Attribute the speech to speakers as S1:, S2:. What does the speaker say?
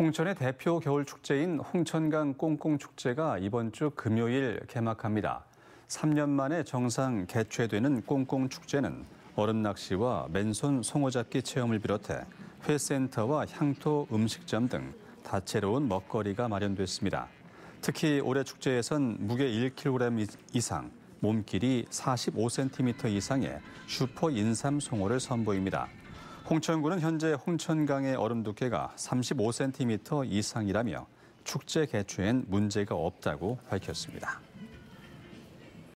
S1: 홍천의 대표 겨울 축제인 홍천강 꽁꽁축제가 이번 주 금요일 개막합니다. 3년 만에 정상 개최되는 꽁꽁축제는 얼음 낚시와 맨손 송어잡기 체험을 비롯해 회센터와 향토 음식점 등 다채로운 먹거리가 마련됐습니다. 특히 올해 축제에선 무게 1kg 이상, 몸길이 45cm 이상의 슈퍼 인삼 송어를 선보입니다. 홍천군은 현재 홍천강의 얼음 두께가 35cm 이상이라며 축제 개최엔 문제가 없다고 밝혔습니다.